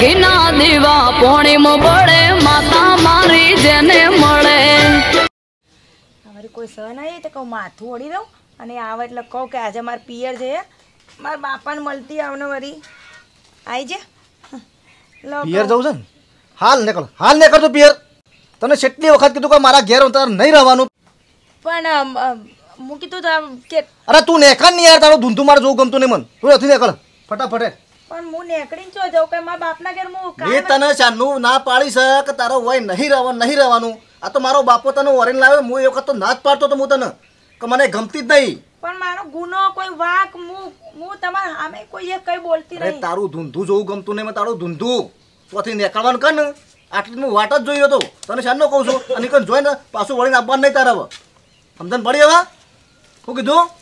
ઘીના દીવા પોણીમ પડે માતા મારી જેને મળે કોઈ સહ નહીં તો કહું માથું ઓળી દઉં અને આવે એટલે કહું કે આજે મારા પિયર છે મારા બાપાને મળતી આવને વરી આવી જે પિયર જવું છે ને હાલ નીકળ હાલ નીકળ તું પિયર તને કેટલી વખત કીધું કે મારા ઘેર તારે નહીં રહેવાનું પણ મૂકી તો કે અરે તું નેખા નહીં યાર તારું ધૂંધું મારે જોવું ગમતું નહીં મન તું નથી નીકળ ફટાફટે પણ હું નેકડીને ચો જાઉં કે મારા બાપના ઘેર હું મે તને શાનું ના પાડી છે કે તારો વય નહીં રહેવાનું નહીં રહેવાનું આ તો મારો બાપો તને ઓરેન લાવે હું એ વખત તો ના જ પાડતો તો હું તને કે મને ગમતી જ નહીં પણ મારો ગુનો કોઈ વાક હું મુ તમારા સામે કોઈ એ કઈ બોલતી નહીં તારું ધૂંધું જોવું ગમતું નહીં મેં તારું ધૂંધું ચોથી નીકળવાનું કર આટલી હું વાટ જ જોઈ હતો તને શાનો કહું છું અને જોઈને પાછું વળીને આપવાનું નહીં તારા હવે સમજણ પડી હવે શું કીધું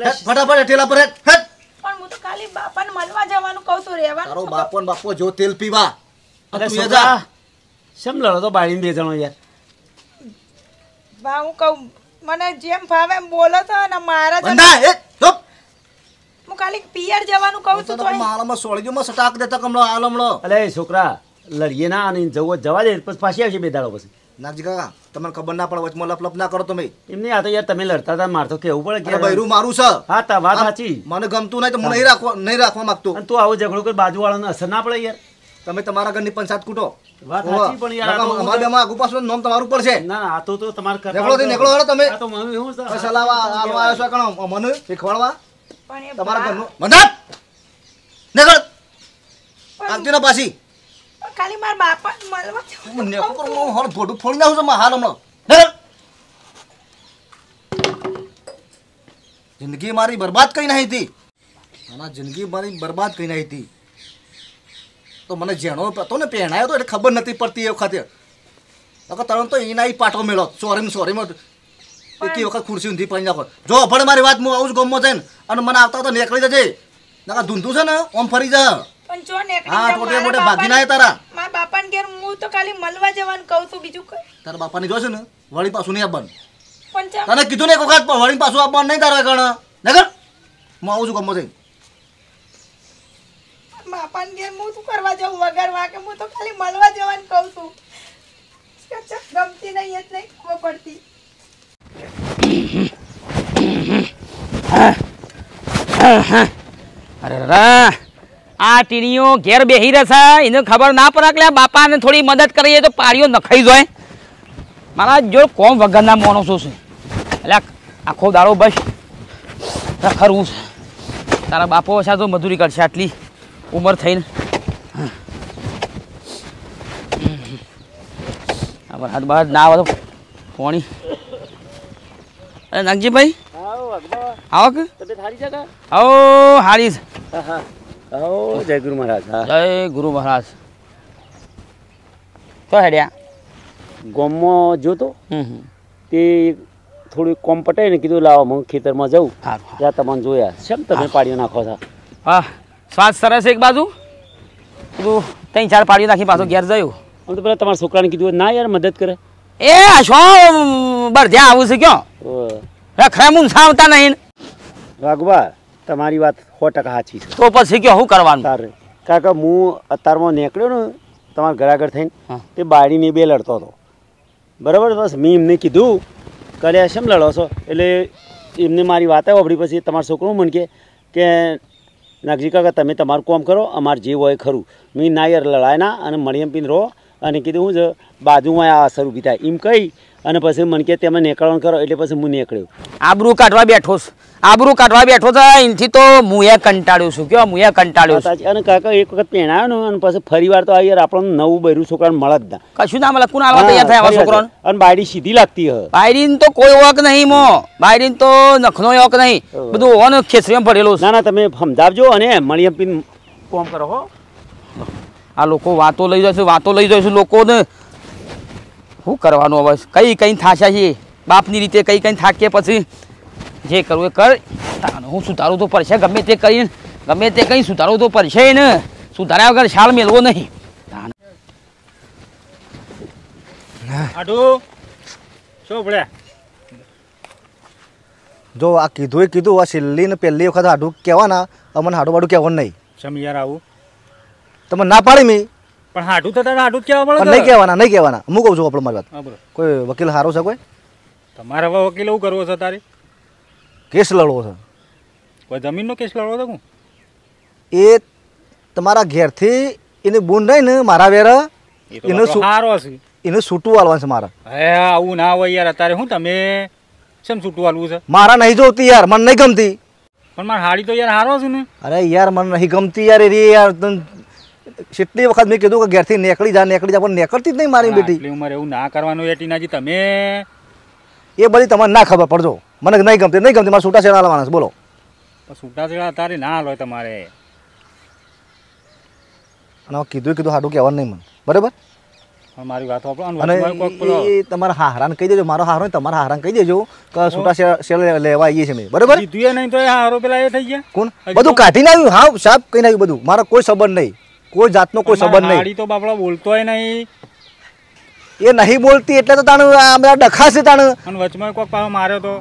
ફટાફટ ઠેલા પર પણ હું તો ખાલી બાપાને મળવા જવાનું કહું તો રહેવા તારો બાપો ને બાપો જો તેલ પીવા અરે સોદા શેમ લડો તો બાળીને બે જણો યાર બા હું કહું મને જેમ ફાવે એમ બોલો તો ને મારા બંધા હું ખાલી પિયર જવાનું કહું છું તો મારામાં સોળગીમાં સટાક દેતા કમળો આલમળો અલે છોકરા લડીએ ના અને જવો જવા દે પછી પાછી આવશે બે દાડો પછી નાગજી કાકા તમને ખબર ના પડે વચમાં લપ ના કરો તમે એમની આ તો યાર તમે લડતા હતા માર તો કેવું પડે કે બૈરું મારું છે હા તા વાત સાચી મને ગમતું નહીં તો હું નહીં રાખવા નહીં રાખવા માંગતો અને તું આવો ઝઘડો કર બાજુવાળાને અસર ના પડે યાર તમે તમારા ઘરની પંચાયત કૂટો વાત સાચી પણ યાર અમારા બેમાં આગુ પાછું નામ તમારું ઉપર છે ના આ તો તો તમાર કર નીકળો થી નીકળો હાલો તમે આ તો મને હું સલાવા આલવા આવ્યો છો કણો મને શીખવાડવા પણ તમારા ઘરનો મદદ નીકળ આવતી પાછી કાલી માર બાપા મળવા હું ને કોર હું હોર ભોડું ફોડી નાખું છું માં હાલ હમણાં જિંદગી મારી બરબાદ કઈ નાખી હતી મારા જિંદગી મારી બરબાદ કઈ નાખી હતી તો મને જેણો હતો ને પહેણાયો તો એટલે ખબર નથી પડતી એ વખતે તરણ તો એના પાટો મેળો ચોરીમાં ચોરીમાં એક વખત ખુરશી ઊંધી પડી નાખો જો ભણ મારી વાત હું આવું જ ગમમાં જઈને અને મને આવતા તો નીકળી જજે નાકા ધૂંધું છે ને ઓમ ફરી જા પણ જો ને હા ટોટે મોટે ભાગી ના તારા મારા બાપાને ઘેર હું તો ખાલી મળવા જવાનું કહું છું બીજું કઈ તારા બાપાને જોશે ને વળી પાછું નહીં આવવાનું પણ તને કીધું ને એક વખત વળી પાછું આવવાનું નહીં તારા કણ નગર હું આવું છું ગમો થઈ બાપાને ઘેર હું શું કરવા જાઉં વગર કે હું તો ખાલી મળવા જવાનું કહું છું ગમતી નહીં નહીં ખબર પડતી અરે રા આ ટીણીઓ ઘેર બેહી રહેશે એને ખબર ના પડે બાપાને થોડી મદદ કરીએ તો પાળીઓ નખાઈ જાય મારા જો કોમ વગરના માણસો છે એટલે આખો દાડો બસ ખરવું છે તારા બાપો હશે તો મજૂરી કરશે આટલી ઉંમર થઈને વરસાદ બહાર ના આવે તો પોણી અરે નાગજીભાઈ આવો કે આવો હારી છે ઓ જય ગુરુ મહારાજ જય ગુરુ મહારાજ તો હેડ્યા ગોમમાં જોતો તે થોડું કોમ ને કીધું લાવો હું ખેતરમાં જઉં ત્યાં તમને જોયા શેમ તમે પાડીઓ નાખો છો હા સ્વાદ સરસ એક બાજુ કીધું ત્યાં ચાર પાડીઓ નાખી પાછો ઘેર જયું આમ તો પેલા તમારા છોકરાને કીધું ના યાર મદદ કરે એ શું બર આવું છે ક્યો રખરા મું સાવતા નહીં રાઘુભા તમારી વાત સો ટકા સાચી છે તો પછી કે શું કરવાનું તારે કારણ કે હું અત્યારમાં નીકળ્યો ને તમારા ઘર આગળ થઈને તે બાળીને બે લડતો હતો બરાબર બસ મેં એમને કીધું કર્યા શેમ લડો છો એટલે એમને મારી વાત વાપરી પછી તમારો છોકરો મને કે કે નાગજી કાકા તમે તમારું કોમ કરો અમારે જે હોય ખરું મેં ના યાર લડાય ના અને મળીએમ પીને રહો અને કીધું હું જ બાજુમાં આ અસર ઊભી થાય એમ કહી અને પછી મને કે તેમાં નીકળવાનું કરો એટલે પછી હું નીકળ્યો આબરૂ કાઢવા બેઠો છું આબરૂ કાઢવા બેઠો છે એનાથી તો હું એ કંટાળ્યો છું કયો હું એ છું અને કાકા એક વખત પહેણાયો ને અને પછી ફરી વાર તો આ યાર આપણને નવું બૈરું છોકરાને મળે જ ના કશું ના મળે કુના તૈયાર થાય આવા અને બાયડી સીધી લાગતી હ બાયડીન તો કોઈ ઓક નહીં મો બાયરી તો નખનો ઓક નહીં બધું ઓન ખેસરીમાં ભરેલું ના ના તમે સમજાવજો અને મળીએ પીન કોમ કરો હો આ લોકો વાતો લઈ જશે વાતો લઈ જશે લોકોને શું કરવાનું હવે કઈ કઈ થાશે છે બાપની રીતે કઈ કઈ થાકીએ પછી જે કરવું એ કર હું સુધારું તો પડશે ગમે તે કરીને ગમે તે કંઈ સુધારવું તો પડશે ને સુધાર્યા વગર શાલ મેળવો નહીં જો આ કીધું એ કીધું આ છેલ્લી ને પહેલી વખત હાડું કહેવાના અમને હાડું બાડું કહેવાનું નહીં સમ યાર આવું તમે ના પાડી મેં પણ હાડું તો તને હાડું જ કહેવા મળે નહીં કહેવાના નહીં કહેવાના હું કહું છું આપણે મારી વાત કોઈ વકીલ સારો છે કોઈ તમારે હવે વકીલ એવું કરવો છે તારે કેસ લડવો છે કોઈ જમીનનો કેસ લડવો છે હું એ તમારા ઘેરથી એને બોન નહીં ને મારા વેરા એને સારો છે એને છૂટું હાલવાનું છે મારા હે આવું ના હોય યાર અત્યારે હું તમે શેમ છૂટું હાલવું છે મારા નહીં જોતી યાર મને નહીં ગમતી પણ મારા હાડી તો યાર હારો છું ને અરે યાર મને નહીં ગમતી યાર એ યાર કેટલી વખત મેં કીધું કે ઘેરથી નીકળી જા નીકળી જા પણ નીકળતી જ નહીં મારી બેટી ઉંમર એવું ના કરવાનું એટીનાજી તમે એ બધી તમને ના ખબર પડજો મને નહીં ગમતી નહીં ગમતી મારા છૂટાછેડા લાવવાના બોલો છૂટાછેડા તારે ના હાલો તમારે અને કીધું કીધું હાડું કહેવાનું નહીં મને બરાબર મારી વાત અને એ તમારા હારાન કહી દેજો મારો હારો તમારા હારાન કહી દેજો કે છૂટા સેલ લેવા આવીએ છીએ મેં બરાબર કીધું નહીં તો હારો પેલા એ થઈ ગયા કોણ બધું કાઢીને આવ્યું હા સાહેબ કહીને આવ્યું બધું મારો કોઈ સંબંધ નહીં કોઈ જાતનો કોઈ સંબંધ નહીં તો બાપડા બોલતોય નહીં એ નહીં બોલતી એટલે તો તાણ અમારા ડખાશે તાણ અને વચમાં કોઈક પાછો માર્યો તો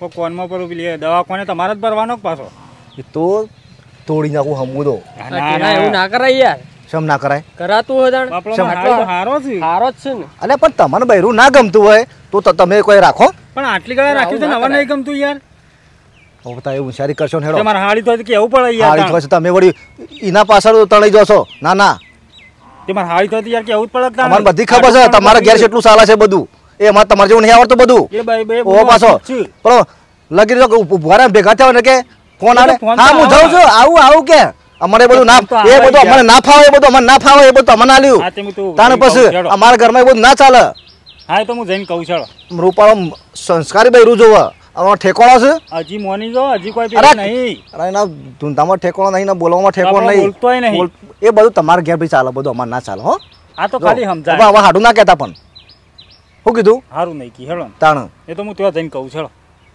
કોઈક કોનમાં પર ઉભી લે દવાખાને તમારે જ ભરવાનો પાછો એ તો તોડી નાખું હમું તો એવું ના કરાય યાર શમ ના કરાય કરાતું હોય તાણ હારો છે હારો જ છે ને અલે પણ તમને બૈરું ના ગમતું હોય તો તમે કોઈ રાખો પણ આટલી ગળા રાખ્યું છે નવા નહીં ગમતું યાર બતા હોશિયારી કરશો ને હેડો હાળી તો કેવું પડે યાર હાળી તો તમે વળી એના પાછળ તણાઈ જશો ના ના તમારે હાળી તો યાર કેવું પડે તમારે બધી ખબર છે તમારા ઘેર કેટલું ચાલે છે બધું એ અમારે તમારે જેવું નહીં આવડતું બધું ઓ પાછો પણ લગી જો ઉભા ભેગા થયો કે ફોન આવે હા હું જાઉં છું આવું આવું કે અમારે બધું ના એ બધું અમને ના ફાવે એ બધું અમને ના ફાવે એ બધું અમને ના લ્યું તાને પછી અમારા ઘરમાં એ બધું ના ચાલે હા તો હું જઈને કહું છું રૂપાળો સંસ્કારી બૈરું જોવા અમારો ઠેકોળો છે હજી મોની જો હજી કોઈ પીરો નહીં અરે એના ધૂંધામાં ઠેકોળો નહીં ને બોલવામાં ઠેકોળો નહીં બોલતોય નહીં એ બધું તમારા ઘેર ભી ચાલે બધું અમાર ના ચાલે હો આ તો ખાલી સમજાય બાબા હાડું ના કહેતા પણ શું કીધું હારું નહીં કી હેળો તાણ એ તો હું ત્યાં જઈને કહું છું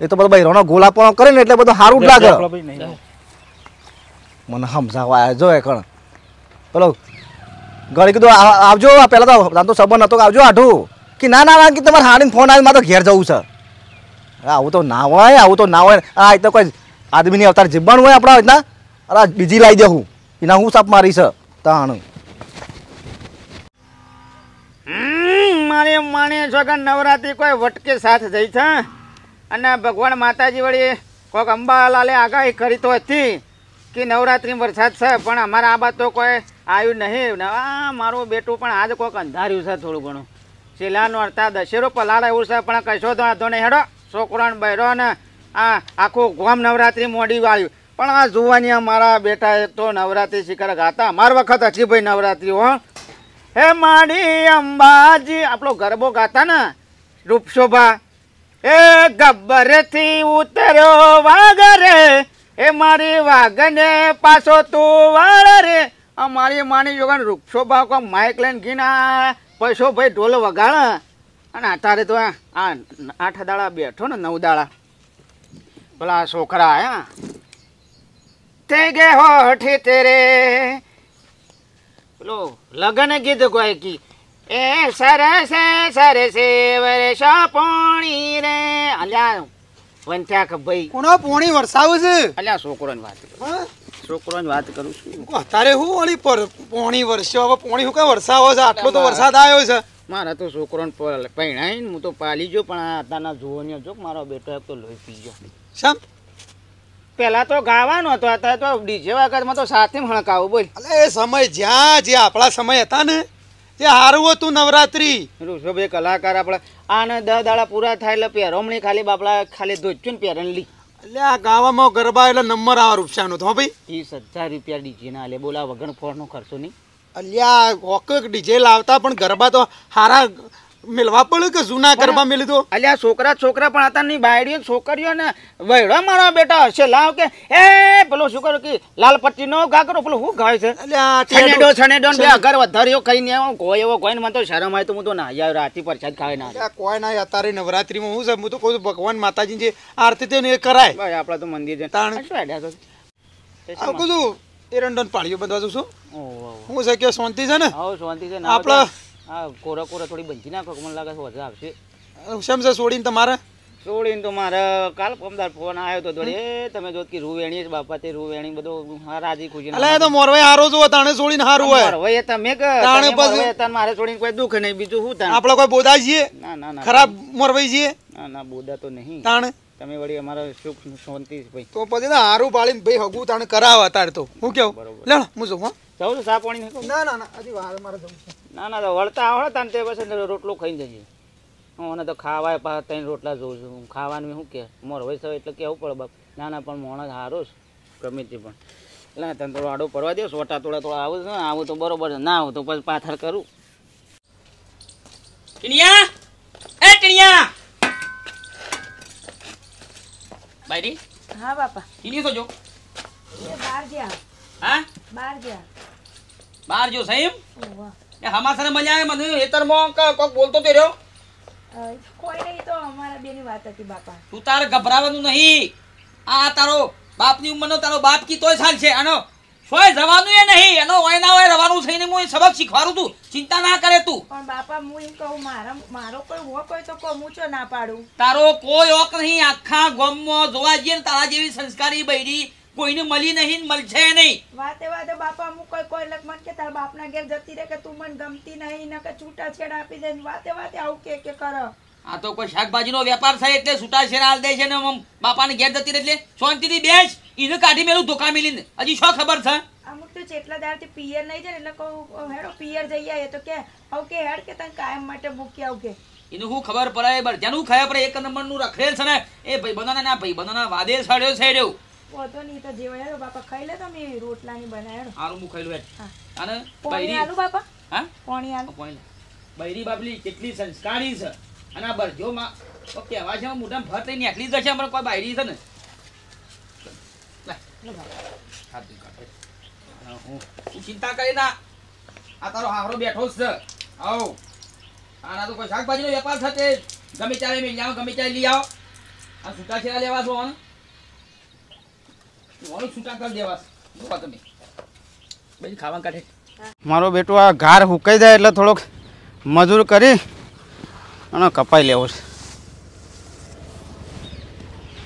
એ તો બધો બૈરોનો ગોળ આપવાનો કરે ને એટલે બધું હારું જ લાગે મને સમજાવવા આવ્યો જો એ કણ પેલો ઘરે કીધું આવજો પહેલાં તો તો સંબંધ હતો આવજો આઠું કે ના ના કે તમારે હાડીને ફોન આવે મારે તો ઘેર જવું છે આવું તો ના હોય આવું તો ના હોય આ તો કોઈ આદમીની અવતાર જીબવાનું હોય આપણા રીતના અરે બીજી લાવી દે હું એના હું સાપ મારી છે તાણ મારે માણે છોકન નવરાત્રી કોઈ વટકે સાથ જઈ છે અને ભગવાન માતાજી વળી કોઈક અંબાલાલે આગાહી કરી તો હતી કે નવરાત્રી વરસાદ છે પણ અમારે આ બાદ તો કોઈ આવ્યું નહીં આ મારું બેટું પણ આજ કોઈક અંધાર્યું છે થોડું ઘણું શિલાનો અર્થા દશેરો પલાળા એવું છે પણ કશો તો આધો નહીં હેડો છોકરાને બહેરો ને આ આખું ગોમ નવરાત્રિ મોડી વાળ્યું પણ આ જોવાની અમારા બેટા એક તો નવરાત્રિ શિખર ગાતા અમાર વખત હજી ભાઈ નવરાત્રિ હો હે માડી અંબાજી આપણો ગરબો ગાતા ને રૂપશોભા એ ગબ્બરથી ઉતર્યો વાઘરે એ મારી વાઘને પાછો તું વાળ રે અમારી માની જોગન રૂપશોભા કો માઇક લઈને ઘીના પૈસો ભાઈ ઢોલ વગાડ અને અત્યારે તો આ આઠ દાડા બેઠો ને નવ દાડા પેલા છોકરા આયા તે ગે હોઠી તેરે પેલો લગન ગીત ગોય કી એ સરસે સરસે વરસા પોણી રે અલ્યા વંથ્યા કે ભાઈ કોનો પોણી વરસાવ છે અલ્યા છોકરો ની વાત છોકરોની વાત કરું છું તારે હું ઓલી પર પોણી વરસ્યો હવે પોણી હું કઈ વરસાવો છે આટલો તો વરસાદ આવ્યો છે મારા તો છોકરોને પહેણાવીને હું તો પાલી જો પણ આ અત્યારના જુઓને જો મારો બેટો એક તો લોહી પી ગયો સમ પહેલાં તો ગાવાનો હતો અત્યારે તો ડીજે વગરમાં તો સાથે હણકાવું બોલ અલે એ સમય જ્યાં જે આપણા સમય હતા ને જે હારવું હતું નવરાત્રી ઋષભે કલાકાર આપણા આને દહ દાડા પૂરા થાય એટલે પહેરોમણી ખાલી બાપડા ખાલી ધોચ્યું ને પહેરણ લી એટલે આ ગાવામાં ગરબા એટલે નંબર આવા રૂપિયાનો તો ભાઈ ત્રીસ હજાર રૂપિયા ડીજે ના લે બોલા વગણ ફોરનો ખર્ચો નહીં અલ્યા ઓકક ડીજે લાવતા પણ ગરબા તો હારા મેલવા પડે કે જૂના ગરબા મેલી તો અલ્યા છોકરા છોકરા પણ હતા ની બાયડીઓ છોકરીઓ ને વૈડો મારા બેટા હશે લાવ કે એ પેલો શું કે લાલ પટ્ટી નો ઘાકરો પેલો શું ગાય છે અલ્યા છનેડો છનેડો બે અગર વધાર્યો ખાઈને આવો કોઈ એવો કોઈ મને તો શરમ આવે તો હું તો ના આવ્યો રાતી પ્રસાદ ખાવે ના કોઈ ના અત્યારે નવરાત્રીમાં હું છે હું તો કહું ભગવાન માતાજી જે આરતી તે એ કરાય ભાઈ આપણા તો મંદિર છે તાણ શું આડ્યા તો બધું એરંડોન પાળીઓ બંધવા જઉં હું છે કે શાંતિ છે ને હા શાંતિ છે આપણે આ કોરા કોરા થોડી બંધી નાખો મને લાગે છે વધારે આવશે શેમ છે છોડીને તમારે છોડીને તો મારે કાલ પમદાર ફોન આવ્યો તો થોડી એ તમે જોત કે રૂવેણી બાપા તે રૂવેણી બધો રાજી ખુશી અલે તો મોરવે હારો જો તાણે છોડીને હારું હોય મોરવે તમે કે તાણે પછી તાણ મારે છોડીને કોઈ દુઃખ નહીં બીજું શું તાણ આપણે કોઈ બોદા છીએ ના ના ખરાબ મોરવે છીએ ના ના બોદા તો નહીં તાણે તમે વળી અમારા સુખ શાંતિ ભાઈ તો પછી ને હારું પાળીને ભાઈ હગું તાણ કરાવ તાર તો હું કેવું બરોબર લે હું જો હા જાઉં છું સા પાણી ના ના ના હજી વાર મારે જવું છે ના ના વળતા આવડે તાન તે પછી રોટલો ખાઈ ખાઈને હું મને તો ખાવાય પા ત્રણ રોટલા જોઉં છું ખાવાનું શું કે મોર હોય એટલે કેવું પડે બાપ ના ના પણ મોણસ હારો છે ગમે તે પણ એટલે તને થોડો આડો પડવા દે સોટા થોડા થોડા આવું છે આવું તો બરોબર ના આવું તો પછી પાથર કરું ટીણિયા એ ટીણિયા બાયરી હા બાપા ઇલી તો એ બાર ગયા હા બાર ગયા બાર જો સાહેબ એ હમાસરે મજા આવે મને હેતરમાં કોક બોલતો તે રહ્યો કોઈ નહીં તો અમારા બેની વાત હતી બાપા તું તારે ગભરાવવાનું નહીં આ તારો બાપની ઉંમરનો તારો બાપ કી તોય સાલ છે આનો કોઈ જવાનું એ નહીં એનો હોય ના હોય રવાનું થઈને હું સબક શીખવાડું તું ચિંતા ના કરે તું પણ બાપા હું એમ કહું મારા મારો કોઈ હોક હોય તો કહું હું ના પાડું તારો કોઈ હોક નહીં આખા ગામમાં જોવા જઈએ ને તારા જેવી સંસ્કારી બૈરી કોઈને મળી નહીં મળશે નહીં વાતે વાતે બાપા હું કોઈ કોઈ લગ મન કે તારા બાપના ઘેર જતી રહે કે તું મને ગમતી નહીં ને કે છૂટા છેડા આપી દે વાતે વાતે આવું કે કે કર આ તો કોઈ શાકભાજીનો વેપાર થાય એટલે છૂટા શેર દે છે ને બાપાને ઘેર જતી એટલે શાંતિથી બેસ એને કાઢી મેલું ધોકા મેલીને હજી શું ખબર છે અમુક તો જેટલા છે ને એ ભાઈ બનાના ભાઈ બનાના વાદે સડ્યો છે રહ્યો નહીં તો બાપા ખાઈ લે તમે રોટલાની બનાવ્યો હારું અને બૈરી આલુ બાપા હા પાણી આલુ પાણી બૈરી બાપલી કેટલી સંસ્કારી છે અને આ બરજો માં કહેવા છે મોઢા ભર લઈને એકલી જશે પણ કોઈ બાયરી છે ને હું ચિંતા કરી ના આ તારો હારો બેઠો જ છે આવ આના તો કોઈ શાકભાજીનો વેપાર થશે ગમે ત્યારે મેં જાઓ ગમે ત્યારે લઈ આવો આ છૂટા છેડા લેવા છો આનું ઓનું છૂટા કરી દેવા જોવા તમે પછી ખાવા કાઢે મારો બેટો આ ઘાર હુકાઈ જાય એટલે થોડોક મજૂર કરી આનો કપાઈ લેવો છે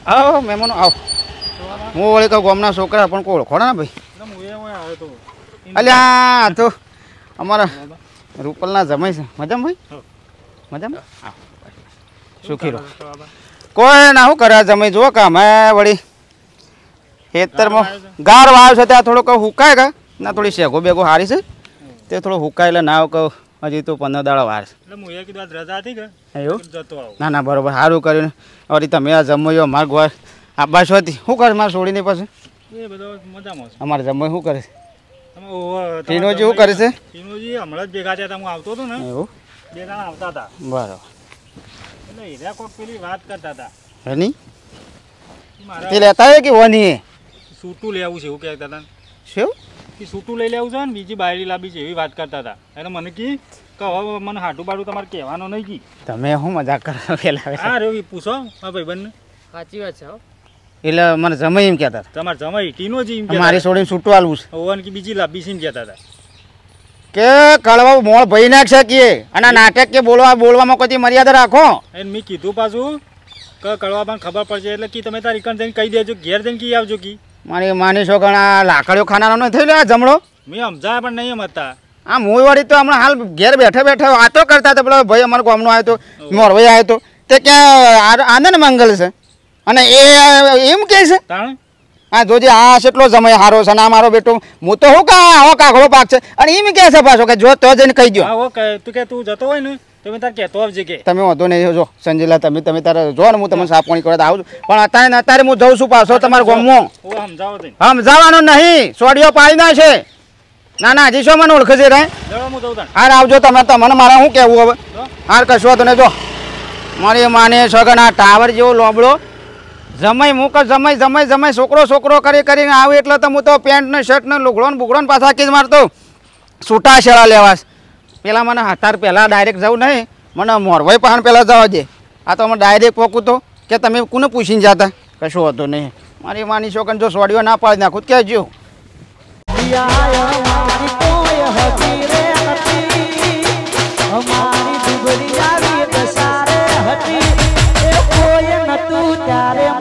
આવો મહેમાનો આવો હું વળી કહું ગામના છોકરા પણ કોઈ ઓળખોડા ને ભાઈ અલ્યા તો અમારા રૂપલના જમાઈ છે મજામાં ભાઈ મજામાં સુખી રહો કોઈ ના શું કરે જમાઈ જુઓ કે અમે વળી ખેતરમાં ગાર વાવ છે ત્યાં થોડો કહું હુકાય કે ના થોડી શેગો બેગો હારી છે તે થોડો હુકાય એટલે ના કહું હજી તો પંદર દાડા વાર ના ના બરોબર સારું કર્યું અરે તમે આ જમો માર મારા ઘર આબાસ હતી શું કરે મારે છોડીને પછી અમારે જમો શું કરે છે ટીનોજી શું કરે છે ટીનોજી હમણાં જ ભેગા થયા હું આવતો હતો ને એવું બે જણા આવતા હતા બરાબર એટલે હીરા કોક પેલી વાત કરતા હતા હની તે લેતા કે વની સૂટું લેવું છે એવું કહેતા હતા શું કે સૂતું લઈ લેવું છે ને બીજી બાયરી લાવી છે એવી વાત કરતા હતા એને મને કી કે હવે મને હાટું બાટું તમારે કહેવાનો નહીં કી તમે શું મજાક કરો પેલા હા રવિ પૂછો હા ભાઈ બંને સાચી વાત છે એટલે મને જમાઈ એમ કહેતા હતા તમારે જમાઈ ટીનો જ એમ મારી છોડીને છૂટું આલવું છે ઓવન કે બીજી લાવી છે એમ કહેતા હતા કે કળવા મોળ ભઈ નાખ શકીએ અને નાટક કે બોલવા બોલવામાં કોઈ મર્યાદા રાખો એને મેં કીધું પાછું કે પણ ખબર પડશે એટલે કે તમે તારી કણ જઈને કહી દેજો ઘેર જઈને કહી આવજો કી મારી માનીશો છો લાકડીઓ ખાનારો નહીં થઈ આ જમણો મેં સમજાય પણ નહીં હતા આ મોયવાળી તો હમણાં હાલ ઘેર બેઠા બેઠા વાતો કરતા હતા પેલો ભાઈ અમારો ગામનો આવ્યો હતો મોરવાઈ આવ્યો હતો તે ક્યાં આનંદ મંગલ છે અને એ એમ કે છે હા જોજે આ કેટલો સમય સારો છે ના મારો બેટો હું તો શું કા આવો કાગળો પાક છે અને એમ કે છે પાછો કે જો તો જઈને કહી દો તું કે તું જતો હોય ને તમે તાર કહેતો આવજે કે તમે વાંધો નહીં જો સંજીલા તમે તમે તારે જો ને હું તમને સાફ પાણી કરવા આવું પણ અત્યારે અત્યારે હું જઉં છું પાછો તમારે તમારા ગામમાં સમજાવવાનો નહીં સોડિયો પાડી ના છે ના ના હજી શું મને ઓળખે છે રે હાર આવજો તમે તમને મારે શું કહેવું હવે હાર કશો તને જો મારી માને સગન આ ટાવર જેવો લોબડો જમાઈ મૂક જમાઈ જમાઈ જમાઈ છોકરો છોકરો કરી કરીને આવે એટલે તો હું તો પેન્ટ ને શર્ટ ને લુગડો ને બુગડો ને પાછા કીજ મારતો છૂટા શેળા લેવાશ પેલા મને હાથાર પહેલાં ડાયરેક્ટ જવું નહીં મને મોરભાઈ પહાણ પહેલાં જવા દે આ તો અમે ડાયરેક્ટ પોકું તો કે તમે કોને પૂછીને જતા કશું હતું નહીં મારી માની છોકન જો સોડીઓ ના પાડી નાખું કહેજો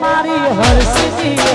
મારી હરસી